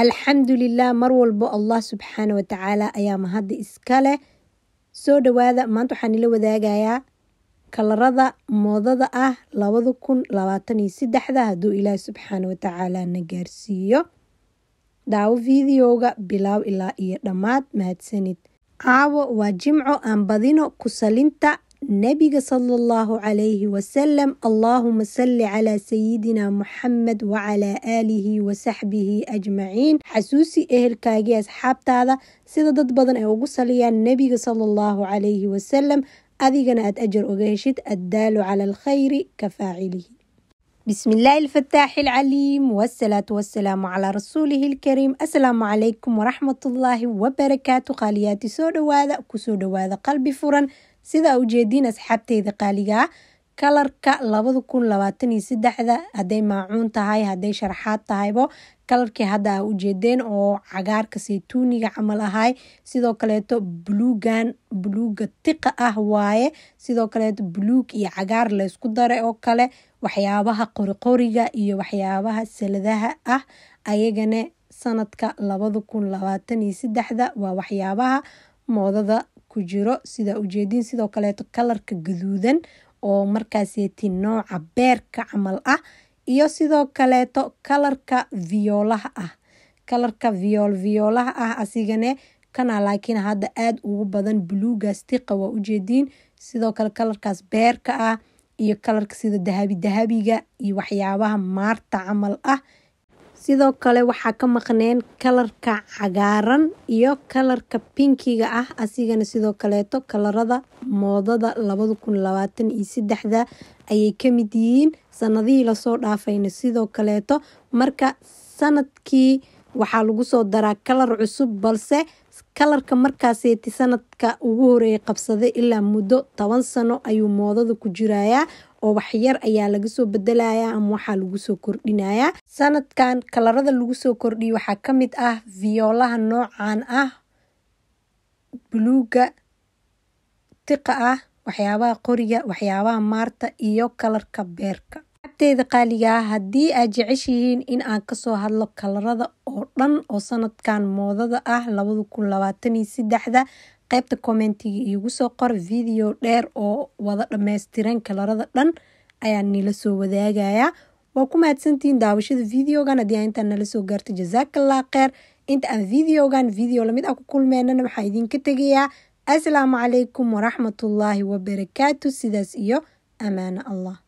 alxamdulilah mar walbo allah subxaana watacaala ayaa mahadda iskaleh soo dhawaada maanta waxaan ila wadaagayaa kalarada moodada ah labada kun labaatan iyo saddexda hadduu ilaah subxaana watacaala na gaarsiiyo daawo videoga bilaaw ilaa iyo dhammaad mahadsanid caawo waa jimco aan badino ku نبي صلى الله عليه وسلم اللهم صل على سيدنا محمد وعلى آله وصحبه أجمعين حسوسي إهل كاجي أصحاب تادا سيدا دد بدن أوغو صليا نبي صلى الله عليه وسلم أذيغنا أتأجر أغيشت الدال على الخير كفاعله بسم الله الفتاح العليم والصلاة والسلام على رسوله الكريم السلام عليكم ورحمة الله وبركاته قالياتي سودواذا كسودواذا قلبي فرن سيدا أوجيدين أصحابتي ذا قاليقا kalarka labada kun labaatan iyo saddexda hadday maacuun tahay hadday sharxaad tahaybo kalarkii hadda aa ujeedeen oo cagaarka saytuuniga camal ahay sidoo kaleeto buluugan buluuga tiqa ah waaye sidoo kaleeto bluug iyo cagaar laysku daray oo kale waxyaabaha qoriqoriga iyo waxyaabaha saladaha ah ayagana sanadka labada kun labaatan iyo saddexda waa waxyaabaha moodada ku jiro sidaa ujeediin sidoo kaleeto kalarka gaduudan oo markaaseti nooca beerka camal ah iyo sidoo kaleeto kalarka viyoolaha ah kalarka viyool viyoolaha ah asigane kana laakiin hadda aada ugu badan buluugaas tiqa waa ujeediin sidoo kale kalarkaas beerka ah iyo kalarka sida dahabi dahabiga iyo waxyaabaha maarta camal ah sidoo kale waxaa ka maqneen kalarka cagaaran iyo kalarka pinkiga ah asigana sidoo kaleeto kalarada moodada ayay kamid yihiin sanadihii lasoo dhaafayna sidoo kaleeto marka sanadkii waxaa lagu soo daraa kalar cusub balse kalarka markaaseeti sanadka ugu horeeya qabsaday ilaa muddo toban sano ayuu moodada ku jirayaa oo waxyar ayaa laga soo bedelaya ama waxaa lagu soo kordhinayaa sanadkan kalarada lagu soo kordhiyay waxaa ka mid ah fiyoolaha noocan ah buluuga tiqa ah waxyaabaha qoriga waxyaabaha maarta iyo kalarka beerka agteeda qaaliga ah, haddii aad jeceshihiin in aan kasoo hadlo kalarada oo dhan oo sanadkan moodada ah da qaybta kommentiga iigu soo qor video dheer oo wada dhammaystiran kalarada dhan ayaa nila soo wadaagayaa waa ku mahadsantihiin daawashada videogan haddii aa intaan nala soo gaarto jazaakallah kheer inta aan videogan video lamid ah ku kulmeynana waxaa idinka tegayaa asalaamu calaykum waraxmatullaahi wabarakaatu sidaas iyo amaano allah